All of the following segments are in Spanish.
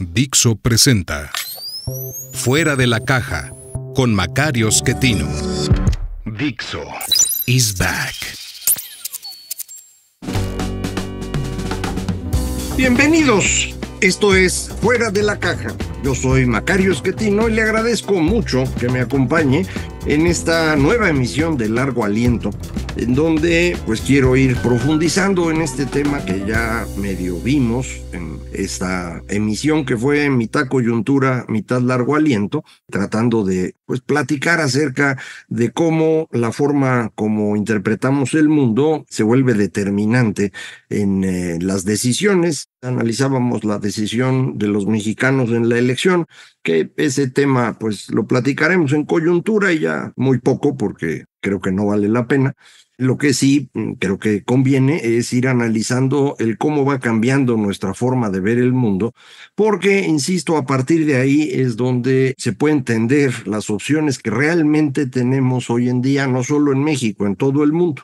Dixo presenta Fuera de la caja con Macario Schettino. Dixo is back. Bienvenidos. Esto es Fuera de la caja. Yo soy Macario Schettino y le agradezco mucho que me acompañe en esta nueva emisión de Largo Aliento en donde pues quiero ir profundizando en este tema que ya medio vimos en esta emisión que fue mitad coyuntura, mitad largo aliento, tratando de pues platicar acerca de cómo la forma como interpretamos el mundo se vuelve determinante en eh, las decisiones. Analizábamos la decisión de los mexicanos en la elección, que ese tema pues lo platicaremos en coyuntura y ya muy poco porque creo que no vale la pena. Lo que sí mm, creo que conviene es ir analizando el cómo va cambiando nuestra forma de ver el mundo, porque, insisto, a partir de ahí es donde se puede entender las opciones que realmente tenemos hoy en día, no solo en México, en todo el mundo.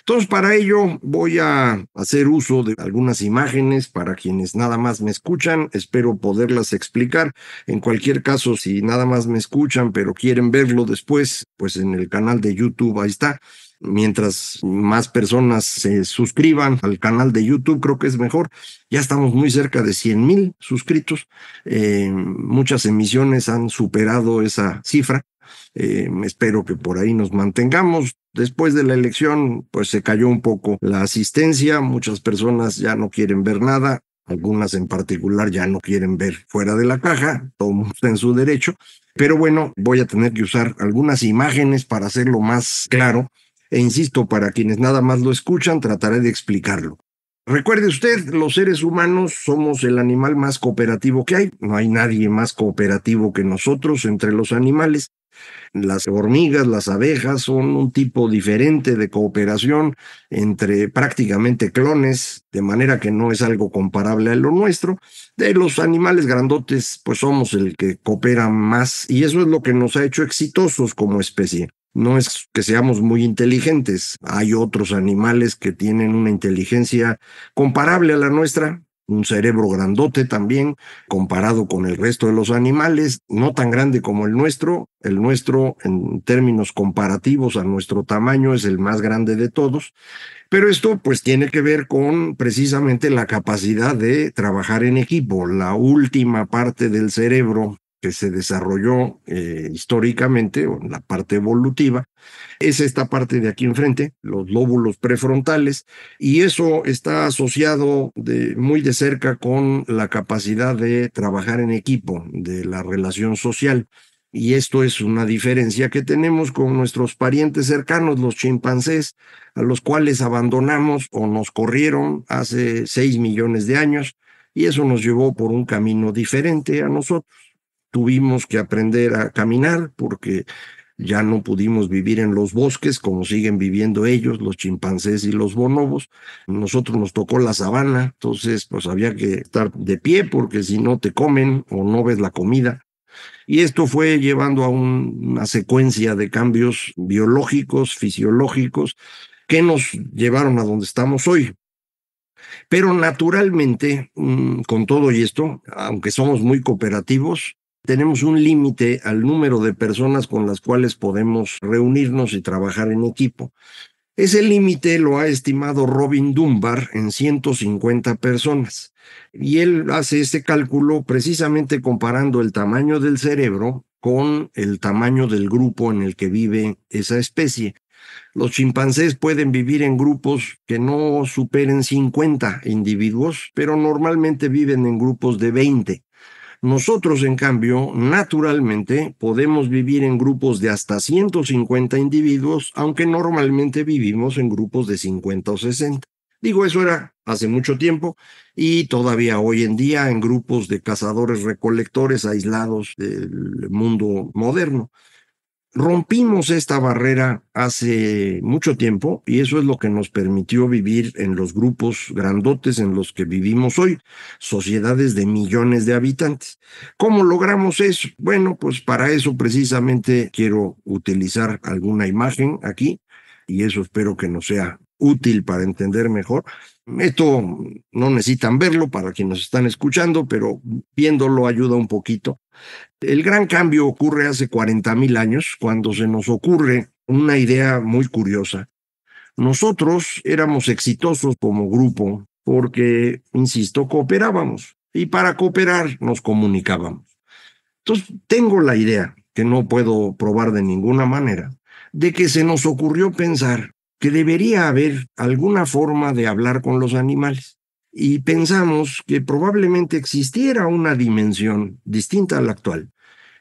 Entonces, para ello voy a hacer uso de algunas imágenes para quienes nada más me escuchan. Espero poderlas explicar. En cualquier caso, si nada más me escuchan, pero quieren verlo después, pues en el canal de YouTube ahí está. Mientras más personas se suscriban al canal de YouTube, creo que es mejor. Ya estamos muy cerca de 100 mil suscritos. Eh, muchas emisiones han superado esa cifra eh, espero que por ahí nos mantengamos. Después de la elección, pues se cayó un poco la asistencia, muchas personas ya no quieren ver nada, algunas en particular ya no quieren ver fuera de la caja, todo está en su derecho, pero bueno, voy a tener que usar algunas imágenes para hacerlo más claro e insisto, para quienes nada más lo escuchan, trataré de explicarlo. Recuerde usted, los seres humanos somos el animal más cooperativo que hay, no hay nadie más cooperativo que nosotros entre los animales, las hormigas, las abejas son un tipo diferente de cooperación entre prácticamente clones, de manera que no es algo comparable a lo nuestro. De los animales grandotes, pues somos el que coopera más y eso es lo que nos ha hecho exitosos como especie no es que seamos muy inteligentes. Hay otros animales que tienen una inteligencia comparable a la nuestra, un cerebro grandote también, comparado con el resto de los animales, no tan grande como el nuestro. El nuestro, en términos comparativos a nuestro tamaño, es el más grande de todos. Pero esto pues tiene que ver con precisamente la capacidad de trabajar en equipo. La última parte del cerebro que se desarrolló eh, históricamente, en la parte evolutiva, es esta parte de aquí enfrente, los lóbulos prefrontales, y eso está asociado muy de cerca con la capacidad de trabajar en equipo, de la relación social. Y esto es una diferencia que tenemos con nuestros parientes cercanos, los chimpancés, a los cuales abandonamos o nos corrieron hace seis millones de años, y eso nos llevó por un camino diferente a nosotros tuvimos que aprender a caminar porque ya no pudimos vivir en los bosques como siguen viviendo ellos, los chimpancés y los bonobos. Nosotros nos tocó la sabana, entonces pues había que estar de pie porque si no te comen o no ves la comida. Y esto fue llevando a una secuencia de cambios biológicos, fisiológicos, que nos llevaron a donde estamos hoy. Pero naturalmente, mm, con todo y esto, aunque somos muy cooperativos, tenemos un límite al número de personas con las cuales podemos reunirnos y trabajar en equipo. Ese límite lo ha estimado Robin Dunbar en 150 personas. Y él hace este cálculo precisamente comparando el tamaño del cerebro con el tamaño del grupo en el que vive esa especie. Los chimpancés pueden vivir en grupos que no superen 50 individuos, pero normalmente viven en grupos de 20. Nosotros, en cambio, naturalmente podemos vivir en grupos de hasta 150 individuos, aunque normalmente vivimos en grupos de 50 o 60. Digo, eso era hace mucho tiempo y todavía hoy en día en grupos de cazadores recolectores aislados del mundo moderno rompimos esta barrera hace mucho tiempo y eso es lo que nos permitió vivir en los grupos grandotes en los que vivimos hoy, sociedades de millones de habitantes. ¿Cómo logramos eso? Bueno, pues para eso precisamente quiero utilizar alguna imagen aquí y eso espero que nos sea útil para entender mejor esto no necesitan verlo para quienes están escuchando, pero viéndolo ayuda un poquito. El gran cambio ocurre hace 40 mil años, cuando se nos ocurre una idea muy curiosa. Nosotros éramos exitosos como grupo porque, insisto, cooperábamos y para cooperar nos comunicábamos. Entonces, tengo la idea, que no puedo probar de ninguna manera, de que se nos ocurrió pensar que debería haber alguna forma de hablar con los animales. Y pensamos que probablemente existiera una dimensión distinta a la actual,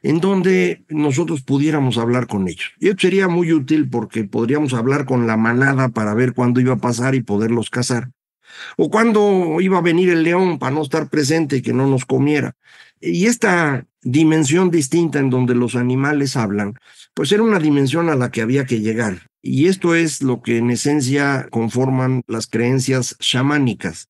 en donde nosotros pudiéramos hablar con ellos. Y esto sería muy útil porque podríamos hablar con la manada para ver cuándo iba a pasar y poderlos cazar. O cuándo iba a venir el león para no estar presente y que no nos comiera. Y esta dimensión distinta en donde los animales hablan, pues era una dimensión a la que había que llegar y esto es lo que en esencia conforman las creencias chamánicas.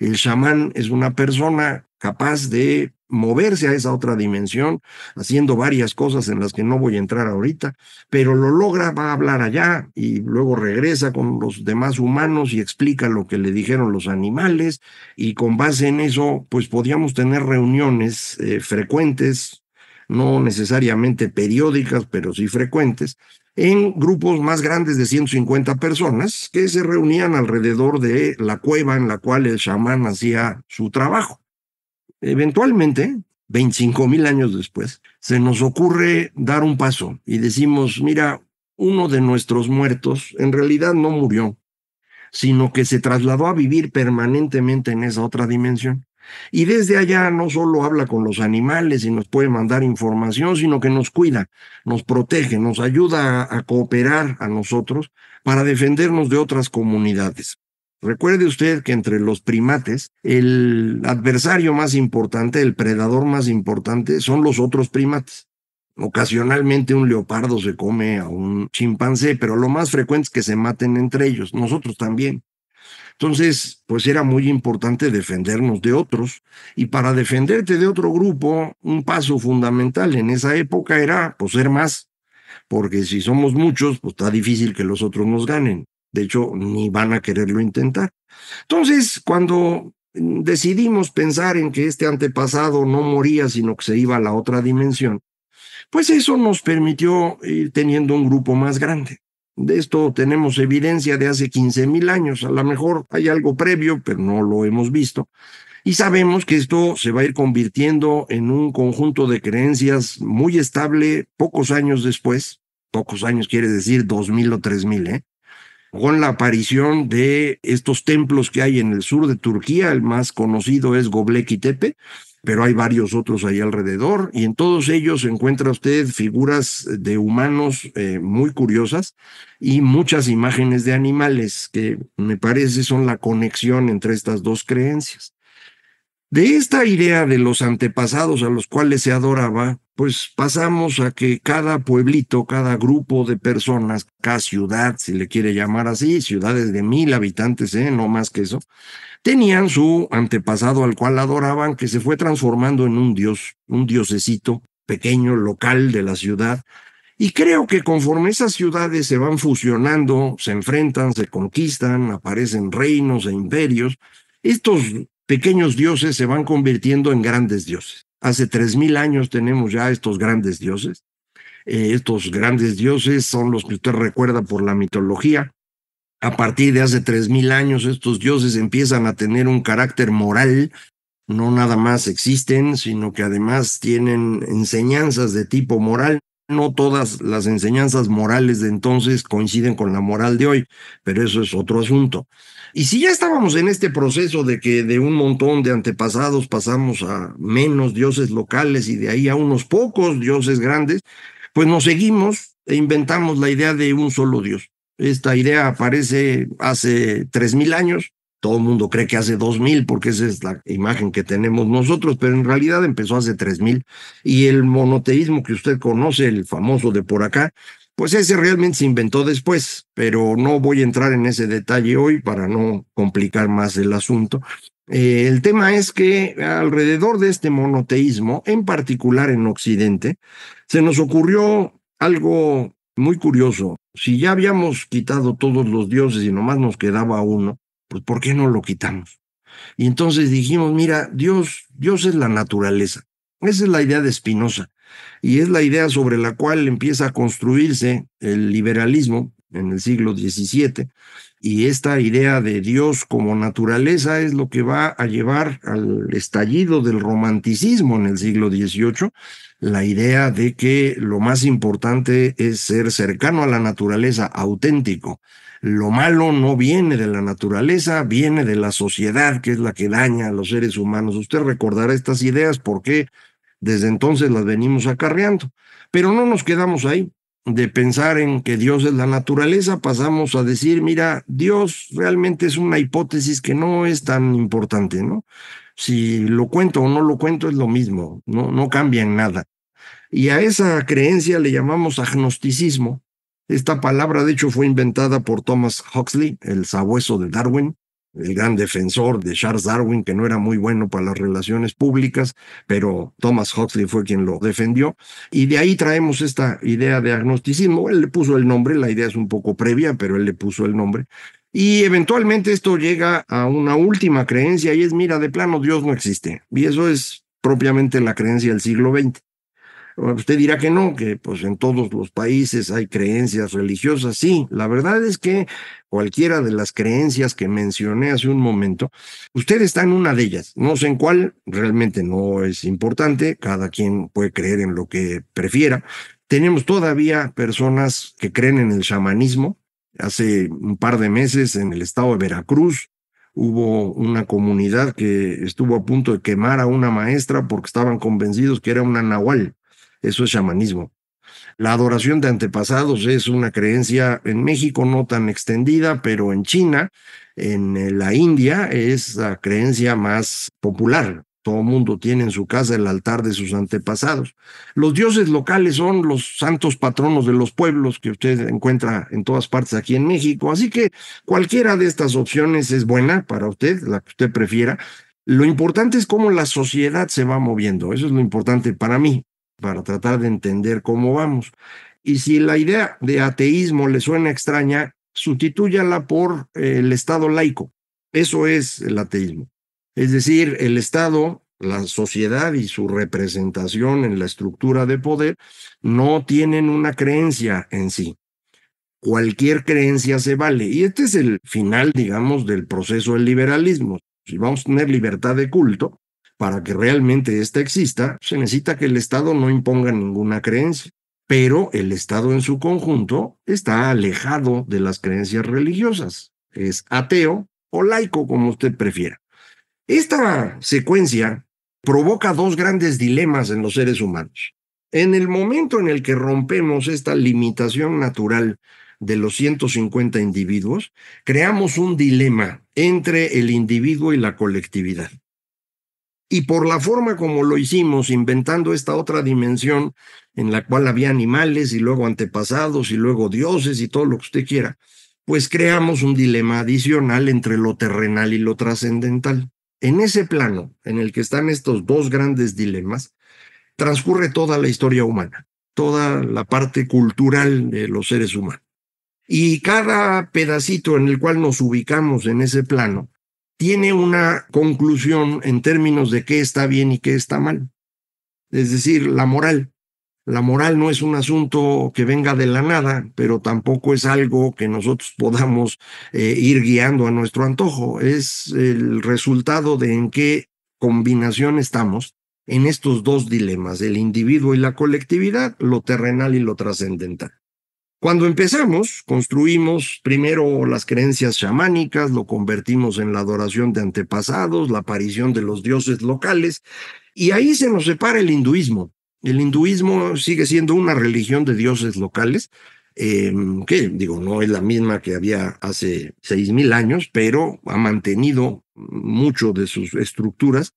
El chamán es una persona capaz de moverse a esa otra dimensión, haciendo varias cosas en las que no voy a entrar ahorita, pero lo logra, va a hablar allá y luego regresa con los demás humanos y explica lo que le dijeron los animales y con base en eso, pues podíamos tener reuniones eh, frecuentes, no necesariamente periódicas, pero sí frecuentes, en grupos más grandes de 150 personas que se reunían alrededor de la cueva en la cual el chamán hacía su trabajo. Eventualmente, 25 mil años después, se nos ocurre dar un paso y decimos, mira, uno de nuestros muertos en realidad no murió, sino que se trasladó a vivir permanentemente en esa otra dimensión. Y desde allá no solo habla con los animales y nos puede mandar información, sino que nos cuida, nos protege, nos ayuda a, cooperar a nosotros para defendernos de otras comunidades. Recuerde usted que entre los primates, el adversario más importante, el predador más importante, son los otros primates. Ocasionalmente un leopardo se come a un chimpancé, pero lo más frecuente es que se maten entre ellos, nosotros también. Entonces, pues era muy importante defendernos de otros. Y para defenderte de otro grupo, un paso fundamental en esa época era pues, ser más, porque si somos muchos, pues está difícil que los otros nos ganen. De hecho, ni van a quererlo intentar. Entonces, cuando decidimos pensar en que este antepasado no moría, sino que se iba a la otra dimensión, pues eso nos permitió ir teniendo un grupo más grande. De esto tenemos evidencia de hace 15.000 mil años. A lo mejor hay algo previo, pero no lo hemos visto. Y sabemos que esto se va a ir convirtiendo en un conjunto de creencias muy estable pocos años después. Pocos años quiere decir 2000 o 3000, ¿eh? Con la aparición de estos templos que hay en el sur de Turquía, el más conocido es Göbekli Tepe, pero hay varios otros ahí alrededor y en todos ellos encuentra usted figuras de humanos eh, muy curiosas y muchas imágenes de animales que me parece son la conexión entre estas dos creencias. De esta idea de los antepasados a los cuales se adoraba, pues pasamos a que cada pueblito, cada grupo de personas, cada ciudad, si le quiere llamar así, ciudades de mil habitantes, ¿eh? no más que eso, tenían su antepasado al cual adoraban, que se fue transformando en un dios, un diosecito pequeño, local de la ciudad. Y creo que conforme esas ciudades se van fusionando, se enfrentan, se conquistan, aparecen reinos e imperios, estos pequeños dioses se van convirtiendo en grandes dioses. Hace tres 3.000 años tenemos ya estos grandes dioses. Eh, estos grandes dioses son los que usted recuerda por la mitología. A partir de hace mil años estos dioses empiezan a tener un carácter moral. No nada más existen, sino que además tienen enseñanzas de tipo moral no todas las enseñanzas morales de entonces coinciden con la moral de hoy, pero eso es otro asunto. Y si ya estábamos en este proceso de que de un montón de antepasados pasamos a menos dioses locales y de ahí a unos pocos dioses grandes, pues nos seguimos e inventamos la idea de un solo dios. Esta idea aparece hace 3.000 años todo el mundo cree que hace 2000 porque esa es la imagen que tenemos nosotros, pero en realidad empezó hace 3000 y el monoteísmo que usted conoce, el famoso de por acá, pues ese realmente se inventó después, pero no voy a entrar en ese detalle hoy para no complicar más el asunto. Eh, el tema es que alrededor de este monoteísmo, en particular en Occidente, se nos ocurrió algo muy curioso. Si ya habíamos quitado todos los dioses y nomás nos quedaba uno, pues ¿por qué no lo quitamos? Y entonces dijimos, mira, Dios, Dios es la naturaleza. Esa es la idea de Spinoza y es la idea sobre la cual empieza a construirse el liberalismo en el siglo XVII y esta idea de Dios como naturaleza es lo que va a llevar al estallido del romanticismo en el siglo XVIII, la idea de que lo más importante es ser cercano a la naturaleza, auténtico. Lo malo no viene de la naturaleza, viene de la sociedad, que es la que daña a los seres humanos. Usted recordará estas ideas porque desde entonces las venimos acarreando. Pero no nos quedamos ahí de pensar en que Dios es la naturaleza, pasamos a decir, mira, Dios realmente es una hipótesis que no es tan importante, ¿no? Si lo cuento o no lo cuento es lo mismo, no, no cambia en nada. Y a esa creencia le llamamos agnosticismo. Esta palabra, de hecho, fue inventada por Thomas Huxley, el sabueso de Darwin, el gran defensor de Charles Darwin, que no era muy bueno para las relaciones públicas, pero Thomas Huxley fue quien lo defendió. Y de ahí traemos esta idea de agnosticismo. Él le puso el nombre, la idea es un poco previa, pero él le puso el nombre. Y eventualmente esto llega a una última creencia y es, mira, de plano Dios no existe. Y eso es propiamente la creencia del siglo XX usted dirá que no, que pues en todos los países hay creencias religiosas. Sí, la verdad es que cualquiera de las creencias que mencioné hace un momento, usted está en una de ellas. No sé en cuál, realmente no es importante. Cada quien puede creer en lo que prefiera. Tenemos todavía personas que creen en el chamanismo. Hace un par de meses en el estado de Veracruz hubo una comunidad que estuvo a punto de quemar a una maestra porque estaban convencidos que era una nahual. Eso es chamanismo. La adoración de antepasados es una creencia en México no tan extendida, pero en China, en eh, la India, es la creencia más popular. Todo mundo tiene en su casa el altar de sus antepasados. Los dioses locales son los santos patronos de los pueblos que usted encuentra en todas partes aquí en México. Así que cualquiera de estas opciones es buena para usted, la que usted prefiera. Lo importante es cómo la sociedad se va moviendo. Eso es lo importante para mí para tratar de entender cómo vamos. Y si la idea de ateísmo le suena extraña, sustitúyala por eh, el Estado laico. Eso es el ateísmo. Es decir, el Estado, la sociedad y su representación en la estructura de poder no tienen una creencia en sí. Cualquier creencia se vale. Y este es el final, digamos, del proceso del liberalismo. Si vamos a tener libertad de culto, para que realmente ésta exista, se necesita que el Estado no imponga ninguna creencia, pero el Estado en su conjunto está alejado de las creencias religiosas, es ateo o laico, como usted prefiera. Esta secuencia provoca dos grandes dilemas en los seres humanos. En el momento en el que rompemos esta limitación natural de los 150 individuos, creamos un dilema entre el individuo y la colectividad y por la forma como lo hicimos, inventando esta otra dimensión en la cual había animales y luego antepasados y luego dioses y todo lo que usted quiera, pues creamos un dilema adicional entre lo terrenal y lo trascendental. En ese plano en el que están estos dos grandes dilemas, transcurre toda la historia humana, toda la parte cultural de los seres humanos. Y cada pedacito en el cual nos ubicamos en ese plano tiene una conclusión en términos de qué está bien y qué está mal. Es decir, la moral. La moral no es un asunto que venga de la nada, pero tampoco es algo que nosotros podamos eh, ir guiando a nuestro antojo. Es el resultado de en qué combinación estamos en estos dos dilemas, el individuo y la colectividad, lo terrenal y lo trascendental. Cuando empezamos, construimos primero las creencias chamánicas, lo convertimos en la adoración de antepasados, la aparición de los dioses locales, y ahí se nos separa el hinduismo. El hinduismo sigue siendo una religión de dioses locales, em, que digo, no es la misma que había hace seis mil años, pero ha mantenido mucho de sus estructuras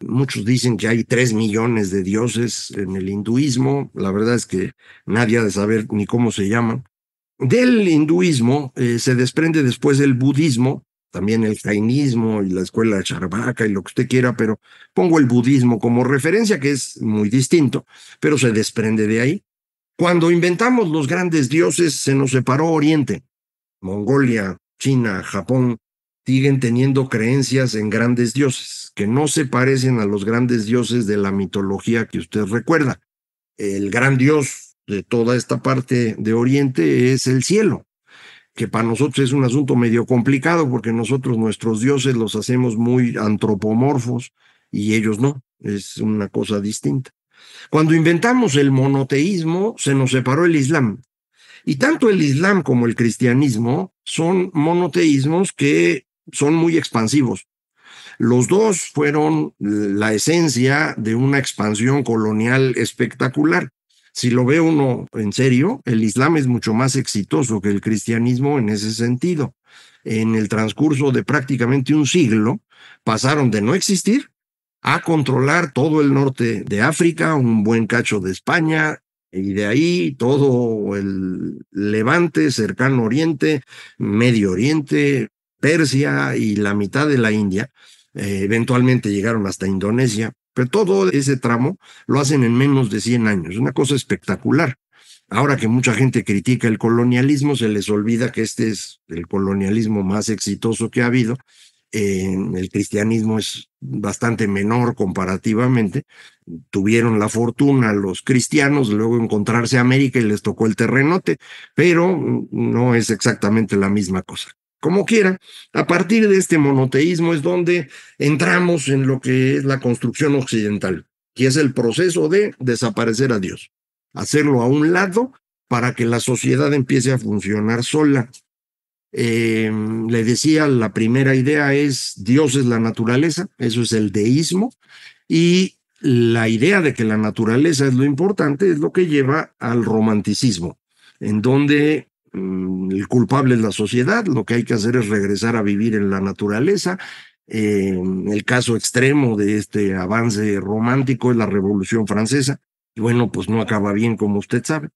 Muchos dicen que hay tres millones de dioses en el hinduismo. La verdad es que nadie ha de saber ni cómo se llaman. Del hinduismo eh, se desprende después el budismo, también el jainismo y la escuela de Charvaka y lo que usted quiera, pero pongo el budismo como referencia, que es muy distinto, pero se desprende de ahí. Cuando inventamos los grandes dioses, se nos separó Oriente, Mongolia, China, Japón, siguen teniendo creencias en grandes dioses, que no se parecen a los grandes dioses de la mitología que usted recuerda. El gran dios de toda esta parte de Oriente es el cielo, que para nosotros es un asunto medio complicado porque nosotros nuestros dioses los hacemos muy antropomorfos y ellos no, es una cosa distinta. Cuando inventamos el monoteísmo, se nos separó el Islam. Y tanto el Islam como el cristianismo son monoteísmos que son muy expansivos. Los dos fueron la esencia de una expansión colonial espectacular. Si lo ve uno en serio, el Islam es mucho más exitoso que el cristianismo en ese sentido. En el transcurso de prácticamente un siglo, pasaron de no existir a controlar todo el norte de África, un buen cacho de España, y de ahí todo el levante, cercano oriente, medio oriente, Persia y la mitad de la India. Eh, eventualmente llegaron hasta Indonesia, pero todo ese tramo lo hacen en menos de 100 años, una cosa espectacular. Ahora que mucha gente critica el colonialismo, se les olvida que este es el colonialismo más exitoso que ha habido. el cristianismo es bastante menor comparativamente. Tuvieron la fortuna los cristianos, luego encontrarse a América y les tocó el terrenote, pero no es exactamente la misma cosa como quiera. A partir de este monoteísmo es donde entramos en lo que es la construcción occidental, que es el proceso de desaparecer a Dios, hacerlo a un lado para que la sociedad empiece a funcionar sola. Em, le decía, la primera idea es Dios es la naturaleza, eso es el deísmo, y la idea de que la naturaleza es lo importante es lo que lleva al romanticismo, en donde Mm, el culpable es la sociedad, lo que hay que hacer es regresar a vivir en la naturaleza. Em, el caso extremo de este avance romántico es la Revolución Francesa. Y bueno, pues no acaba bien, como usted sabe.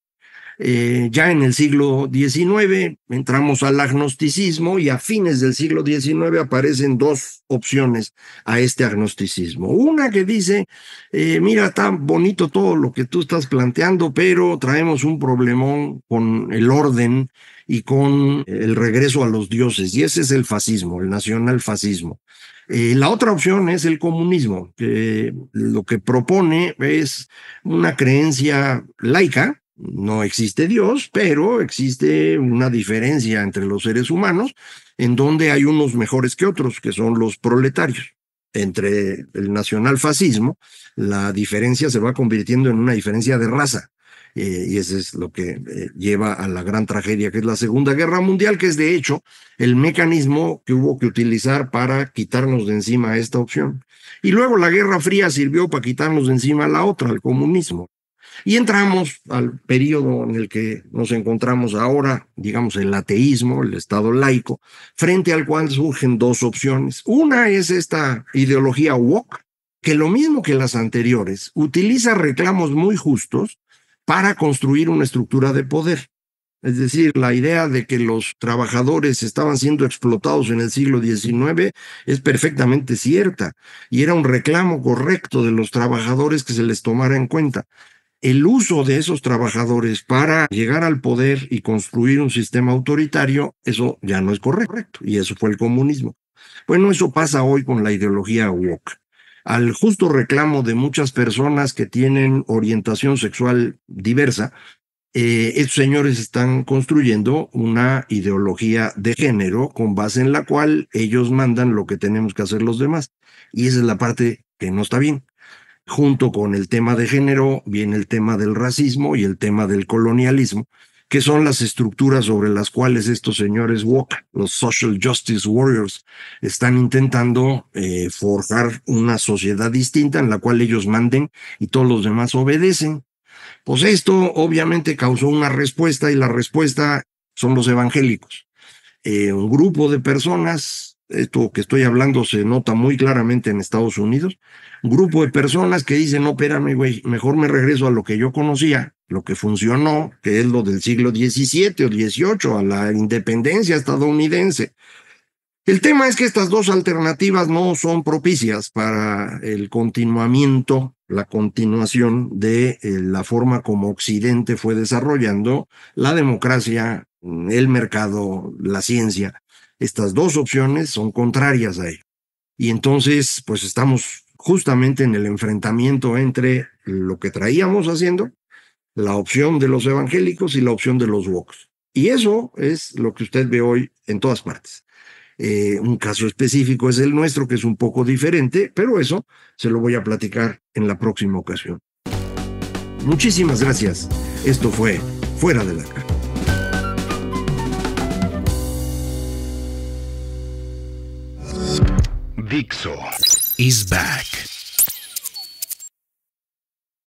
Eh, ya en el siglo XIX entramos al agnosticismo y a fines del siglo XIX aparecen dos opciones a este agnosticismo. Una que dice, eh, mira, tan bonito todo lo que tú estás planteando, pero traemos un problemón con el orden y con el regreso a los dioses. Y ese es el fascismo, el nacional fascismo. Eh, la otra opción es el comunismo, que lo que propone es una creencia laica, no existe Dios, pero existe una diferencia entre los seres humanos en donde hay unos mejores que otros, que son los proletarios. Entre el nacional fascismo, la diferencia se va convirtiendo en una diferencia de raza. Eh, y eso es lo que eh, lleva a la gran tragedia que es la Segunda Guerra Mundial, que es de hecho el mecanismo que hubo que utilizar para quitarnos de encima esta opción. Y luego la Guerra Fría sirvió para quitarnos de encima la otra, el comunismo. Y entramos al periodo en el que nos encontramos ahora, digamos, el ateísmo, el Estado laico, frente al cual surgen dos opciones. Una es esta ideología woke, que lo mismo que las anteriores, utiliza reclamos muy justos para construir una estructura de poder. Es decir, la idea de que los trabajadores estaban siendo explotados en el siglo XIX es perfectamente cierta y era un reclamo correcto de los trabajadores que se les tomara en cuenta el uso de esos trabajadores para llegar al poder y construir un sistema autoritario, eso ya no es correcto. Y eso fue el comunismo. Bueno, eso pasa hoy con la ideología woke. Al justo reclamo de muchas personas que tienen orientación sexual diversa, eh, estos señores están construyendo una ideología de género con base en la cual ellos mandan lo que tenemos que hacer los demás. Y esa es la parte que no está bien junto con el tema de género, viene el tema del racismo y el tema del colonialismo, que son las estructuras sobre las cuales estos señores walk, los Social Justice Warriors, están intentando eh, forjar una sociedad distinta en la cual ellos manden y todos los demás obedecen. Pues esto obviamente causó una respuesta y la respuesta son los evangélicos. Eh, un grupo de personas esto que estoy hablando se nota muy claramente en Estados Unidos, grupo de personas que dicen, no, espérame, güey, mejor me regreso a lo que yo conocía, lo que funcionó, que es lo del siglo XVII o XVIII, a la independencia estadounidense. El tema es que estas dos alternativas no son propicias para el continuamiento, la continuación de eh, la forma como Occidente fue desarrollando la democracia, el mercado, la ciencia. Estas dos opciones son contrarias a ello. Y entonces, pues estamos justamente en el enfrentamiento entre lo que traíamos haciendo, la opción de los evangélicos y la opción de los vox. Y eso es lo que usted ve hoy en todas partes. Eh, un caso específico es el nuestro, que es un poco diferente, pero eso se lo voy a platicar en la próxima ocasión. Muchísimas gracias. Esto fue Fuera de la Caja. Dixo is back.